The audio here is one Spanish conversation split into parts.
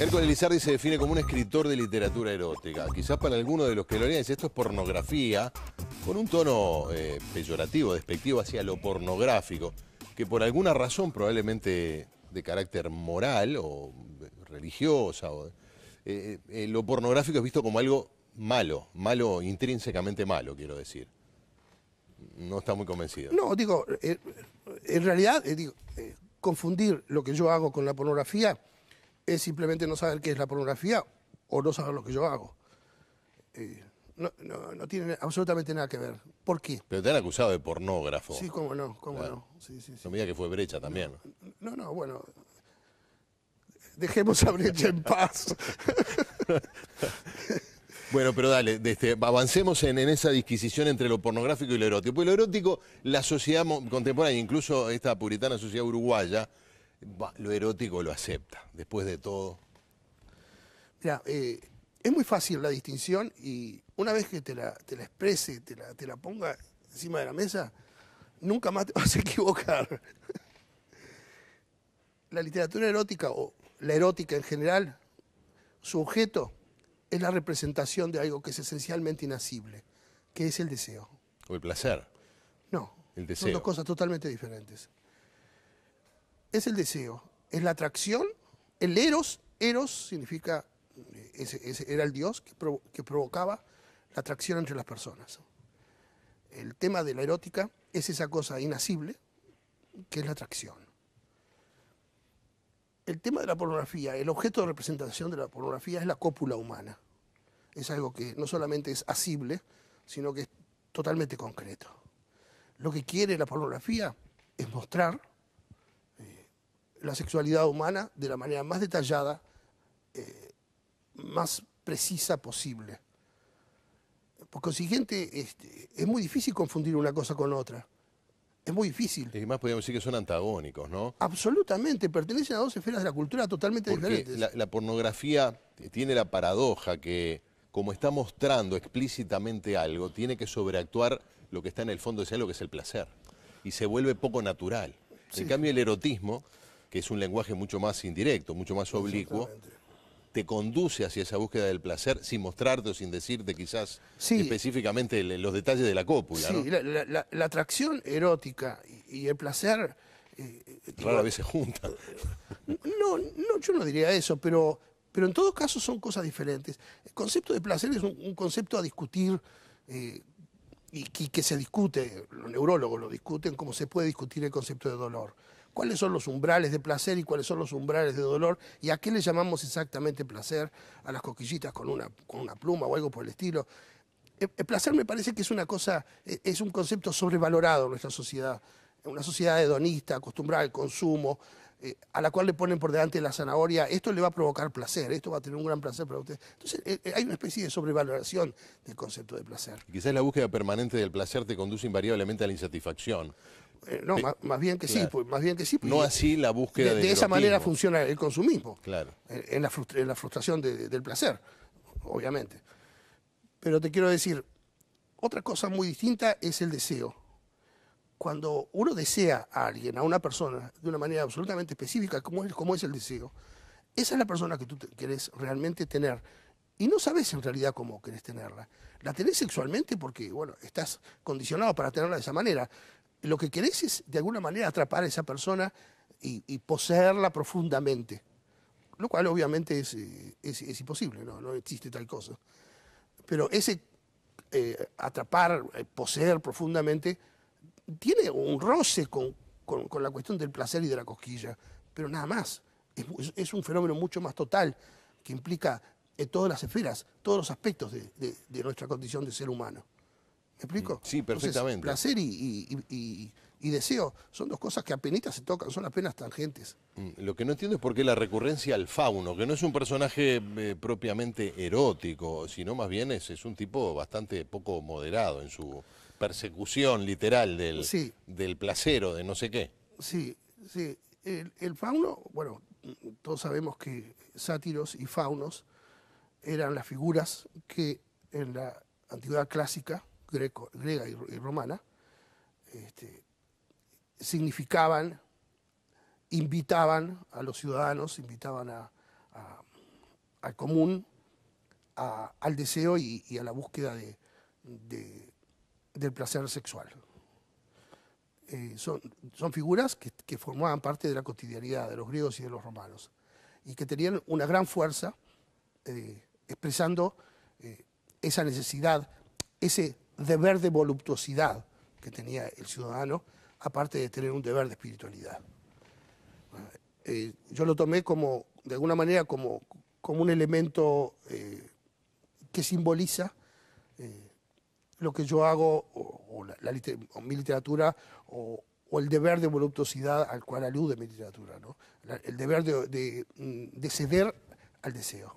Hércules Lizardi se define como un escritor de literatura erótica. Quizás para algunos de los que lo lean, esto es pornografía, con un tono eh, peyorativo, despectivo hacia lo pornográfico, que por alguna razón, probablemente de carácter moral o religiosa, eh, eh, lo pornográfico es visto como algo malo, malo, intrínsecamente malo, quiero decir. No está muy convencido. No, digo, en realidad, confundir lo que yo hago con la pornografía es simplemente no saber qué es la pornografía o no saber lo que yo hago. Eh, no, tiene absolutamente nada que ver. ¿Por qué? Pero te han acusado de pornógrafo. Sí, cómo no, cómo no. Sí, No que fue brecha también. No, no, bueno. Dejemos a brecha en paz. Bueno, pero dale, este, avancemos en, en, esa disquisición entre lo pornográfico y lo erótico. Pues lo erótico, la sociedad contemporánea, incluso esta puritana sociedad uruguaya, lo erótico lo acepta, después de todo. Mira, eh, es muy fácil la distinción y una vez que te la, exprese, te la, ponga encima de la mesa, nunca más te vas a equivocar. la literatura erótica o la erótica en general, su objeto es la representación de algo que es esencialmente inacible que es el deseo. O el placer. No, son dos cosas totalmente diferentes es el deseo, es la atracción, el eros, eros significa, eh, era el dios que, provocaba la atracción entre las personas. El tema de la erótica es esa cosa inasible que es la atracción el tema de la pornografía, el objeto de representación de la pornografía es la cópula humana. Es algo que no solamente es asible, sino que es totalmente concreto. Lo que quiere la pornografía es mostrar la sexualidad humana de la manera más detallada, eh, más precisa posible. Por consiguiente, este, es muy difícil confundir una cosa con otra. Es muy difícil. Y más podríamos decir que son antagónicos, ¿no? Absolutamente, pertenecen a dos esferas de la cultura totalmente diferentes. La, la pornografía tiene la paradoja que, como está mostrando explícitamente algo, tiene que sobreactuar lo que está en el fondo de ese lo que es el placer. Y se vuelve poco natural. En cambio, el erotismo que es un lenguaje mucho más indirecto, mucho más oblicuo, te conduce hacia esa búsqueda del placer sin mostrarte o sin decirte quizás específicamente los detalles de la cópula. Sí, la, atracción erótica y, el placer... Eh, eh, Rara vez se juntan. No, no, yo no diría eso, pero, pero en todo caso son cosas diferentes. El concepto de placer es un, concepto a discutir eh, y, y que se discute, los neurólogos lo discuten, como se puede discutir el concepto de dolor cuáles son los umbrales de placer y cuáles son los umbrales de dolor y a qué le llamamos exactamente placer, a las coquillitas con una, con una pluma o algo por el estilo. El, placer me parece que es una cosa, e, es un concepto sobrevalorado en nuestra sociedad, una sociedad hedonista, acostumbrada al consumo, eh, a la cual le ponen por delante la zanahoria, esto le va a provocar placer, esto va a tener un gran placer para usted. Entonces eh, eh, hay una especie de sobrevaloración del concepto de placer. quizás la búsqueda permanente del placer te conduce invariablemente a la insatisfacción, eh, no, pues, más, bien que sí, pues, más bien que sí. no así la búsqueda de, de, esa manera funciona el consumismo. Claro. En, la, en la frustración del placer, obviamente. Pero te quiero decir, otra cosa muy distinta es el deseo. Cuando uno desea a alguien, a una persona, de una manera absolutamente específica, ¿cómo es, es el deseo, esa es la persona que tú te, querés realmente tener. Y no sabes en realidad cómo querés tenerla. La tenés sexualmente porque, bueno, estás condicionado para tenerla de esa manera lo que querés es de alguna manera atrapar a esa persona y, poseerla profundamente, lo cual obviamente eh, es, es, imposible, ¿no? ¿no? existe tal cosa. Pero ese eh, atrapar, eh, poseer profundamente, tiene un roce con, la cuestión del placer y de la cosquilla, pero nada más. Es, un fenómeno mucho más total que implica en todas las esferas, todos los aspectos de nuestra condición de ser humano explico? Mm, sí, perfectamente. Entonces, placer y, deseo son dos cosas que apenas se tocan, son apenas tangentes. Mm, lo que no entiendo es por qué la recurrencia al fauno, que no es un personaje eh, propiamente erótico, sino más bien es, un tipo bastante poco moderado en su persecución literal del, del placer o de no sé qué. Sí, sí. El, el fauno, bueno, todos sabemos que sátiros y faunos eran las figuras que en la antigüedad clásica greco, griega y, romana, este, significaban, invitaban a los ciudadanos, invitaban a, al común al deseo y, a la búsqueda de, del placer sexual. Eh, son, son, figuras que, formaban parte de la cotidianidad de los griegos y de los romanos y que tenían una gran fuerza eh, expresando eh, esa necesidad, ese deber de voluptuosidad que tenía el ciudadano, aparte de tener un deber de espiritualidad. Eh, yo lo tomé como, de alguna manera, como, como un elemento eh, que simboliza eh, lo que yo hago, o, la, mi literatura, o, el deber de voluptuosidad al cual alude mi literatura, ¿no? el deber mm, de, ceder al deseo.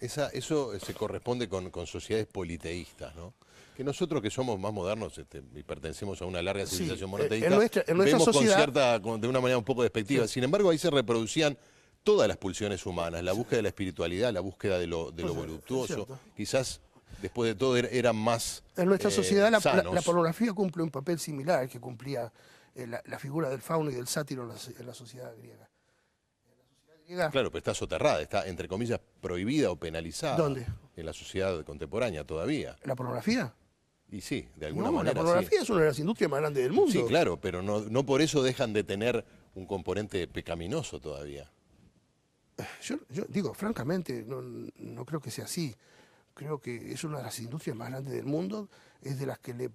eso se corresponde con, con sociedades politeístas, ¿no? que nosotros que somos más modernos este, y pertenecemos a una larga civilización eh, monoteísta, vemos con cierta, de una manera un poco despectiva. Sin embargo, ahí se reproducían todas las pulsiones humanas, la búsqueda de la espiritualidad, la búsqueda de lo, voluptuoso. Quizás después de todo er, eran más. En nuestra eh, sociedad la, pornografía cumple un papel similar al que cumplía eh, la, figura del fauno y del sátiro en la, sociedad griega. sociedad griega. Claro, pero está soterrada, está entre comillas prohibida o penalizada. ¿Dónde? En la sociedad contemporánea todavía. ¿La pornografía? Y sí, de alguna no, manera. La pornografía es una de las industrias más grandes del mundo. Sí, claro, pero no, por eso dejan de tener un componente pecaminoso todavía. Yo, digo, francamente, no, no, creo que sea así. Creo que es una de las industrias más grandes del mundo, es de las que le,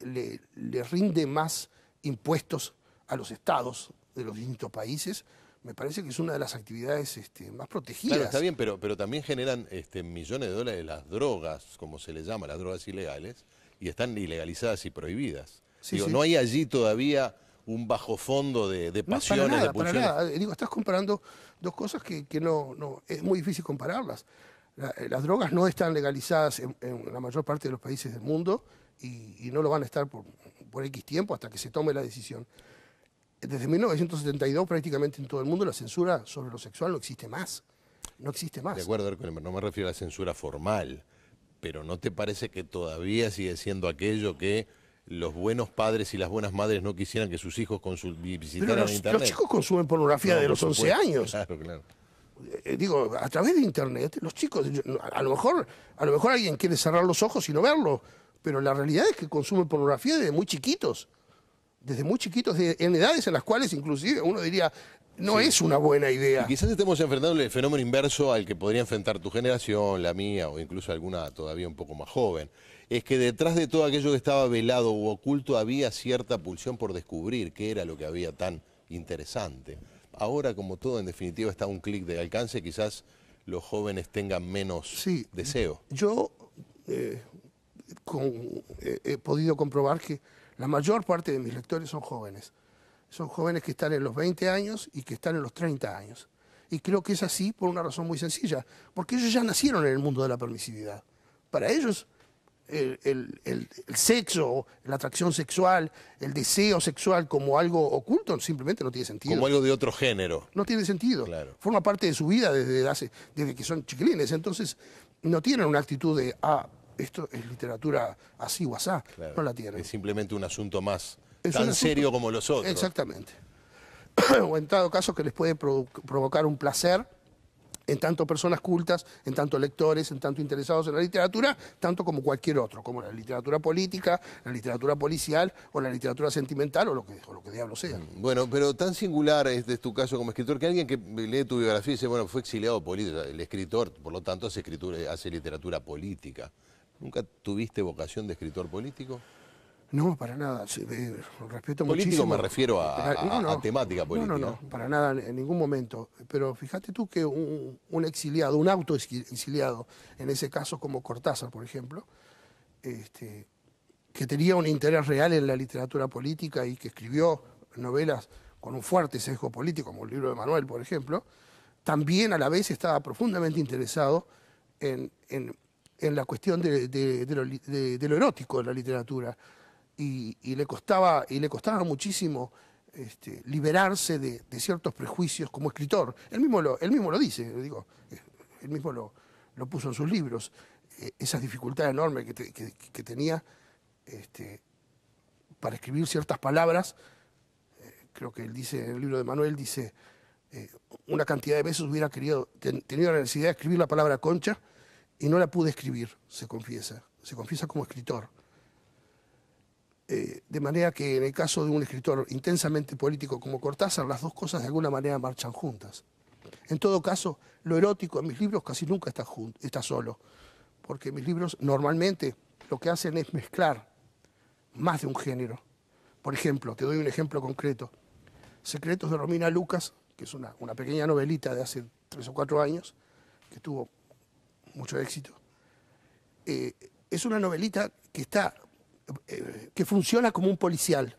le rinde más impuestos a los estados de los distintos países, me parece que es una de las actividades este, más protegidas. Claro, está bien, pero, pero también generan este, millones de dólares las drogas, como se les llama, las drogas ilegales, y están ilegalizadas y prohibidas. no hay allí todavía un bajo fondo de, de pasiones, no, para nada, de eh, Digo, estás comparando dos cosas que, no, no, es muy difícil compararlas. Eh, las drogas no están legalizadas en, la mayor parte de los países del mundo y, no lo van a estar por, por X tiempo hasta que se tome la decisión desde 1972 prácticamente en todo el mundo la censura sobre lo sexual no existe más. No existe más. De acuerdo, no me refiero a la censura formal, pero ¿no te parece que todavía sigue siendo aquello que los buenos padres y las buenas madres no quisieran que sus hijos visitaran Internet? Los chicos consumen pornografía de los 11 años. Claro, claro. Eh, eh, digo, a través de Internet, los chicos, a lo, mejor, a lo mejor alguien quiere cerrar los ojos y no verlo, pero la realidad es que consumen pornografía desde muy chiquitos desde muy chiquitos, en edades en las cuales inclusive uno diría, no es una buena idea. quizás estemos enfrentando el fenómeno inverso al que podría enfrentar tu generación, la mía o incluso alguna todavía un poco más joven. Es que detrás de todo aquello que estaba velado u oculto había cierta pulsión por descubrir qué era lo que había tan interesante. Ahora, como todo, en definitiva, está un clic de alcance, quizás los jóvenes tengan menos deseo. Yo eh, eh, he podido comprobar que la mayor parte de mis lectores son jóvenes. Son jóvenes que están en los 20 años y que están en los 30 años. Y creo que es así por una razón muy sencilla, porque ellos ya nacieron en el mundo de la permisividad. Para ellos, el, sexo, la atracción sexual, el deseo sexual como algo oculto simplemente no tiene sentido. Como algo de otro género. No tiene sentido. Claro. Forma parte de su vida desde, hace, desde que son chiquilines. Entonces, no tienen una actitud de, ah, esto es literatura así o asá, no la tienen. Es simplemente un asunto más tan serio como los otros. Exactamente. o en todo caso que les puede provocar un placer en tanto personas cultas, en tanto lectores, en tanto interesados en la literatura, tanto como cualquier otro, como la literatura política, la literatura policial o la literatura sentimental o lo que, lo que diablo sea. Mm, bueno, pero tan singular es, tu caso como escritor que alguien que lee tu biografía dice, bueno, fue exiliado político, el escritor, por lo tanto, hace, escritura, hace literatura política. ¿Nunca tuviste vocación de escritor político? No, para nada. político me refiero a, temática política. No, no, no, para nada, en ningún momento. Pero fíjate tú que un, exiliado, un autoexiliado, en ese caso como Cortázar, por ejemplo, este, que tenía un interés real en la literatura política y que escribió novelas con un fuerte sesgo político, como el libro de Manuel, por ejemplo, también a la vez estaba profundamente interesado en en la cuestión de, lo, erótico en la literatura. Y, le costaba, y le costaba muchísimo este, liberarse de, ciertos prejuicios como escritor. Él mismo lo, mismo lo dice, digo, eh, él mismo lo, lo puso en sus libros. Eh, esas dificultades enormes que, tenía este, para escribir ciertas palabras, eh, creo que él dice, en el libro de Manuel dice, una cantidad de veces hubiera querido, tenido la necesidad de escribir la palabra concha, y no la pude escribir, se confiesa, se confiesa como escritor. Eh, de manera que en el caso de un escritor intensamente político como Cortázar, las dos cosas de alguna manera marchan juntas. En todo caso, lo erótico en mis libros casi nunca está, solo, porque mis libros normalmente lo que hacen es mezclar más de un género. Por ejemplo, te doy un ejemplo concreto. Secretos de Romina Lucas, que es una, una pequeña novelita de hace tres o cuatro años, que tuvo mucho éxito. Eh, es una novelita que está, eh, que funciona como un policial.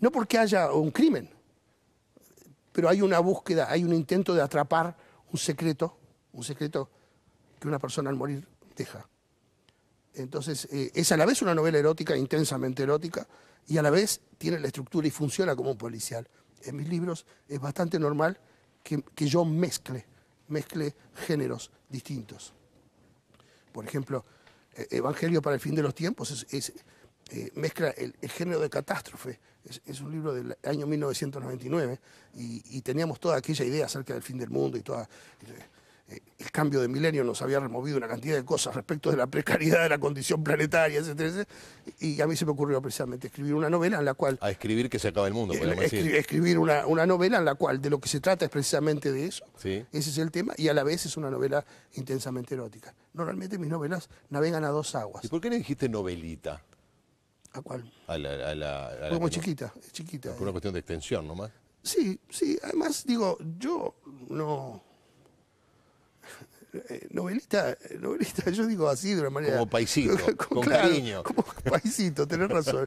No porque haya un crimen, pero hay una búsqueda, hay un intento de atrapar un secreto, un secreto que una persona al morir deja. Entonces, eh, es a la vez una novela erótica, intensamente erótica, y a la vez tiene la estructura y funciona como un policial. En mis libros es bastante normal que yo mezcle mezcle géneros distintos. Por ejemplo, eh, Evangelio para el fin de los tiempos es, eh, mezcla el, género de catástrofe. Es, un libro del año 1999 y, teníamos toda aquella idea acerca del fin del mundo y toda... Eh, el cambio de milenio nos había removido una cantidad de cosas respecto de la precariedad de la condición planetaria, etc. Y a mí se me ocurrió precisamente escribir una novela en la cual... A escribir que se acaba el mundo, podemos decir. Escribir una, novela en la cual de lo que se trata es precisamente de eso. Sí. Ese es el tema. Y a la vez es una novela intensamente erótica. Normalmente mis novelas navegan a dos aguas. ¿Y por qué le dijiste novelita? ¿A cuál? A la... Como chiquita, chiquita. Por una cuestión de extensión nomás. Sí, sí. Además, digo, yo no novelista, eh, novelista, eh, yo digo así de una manera. Como paisito, con cariño. Como paisito, tenés razón.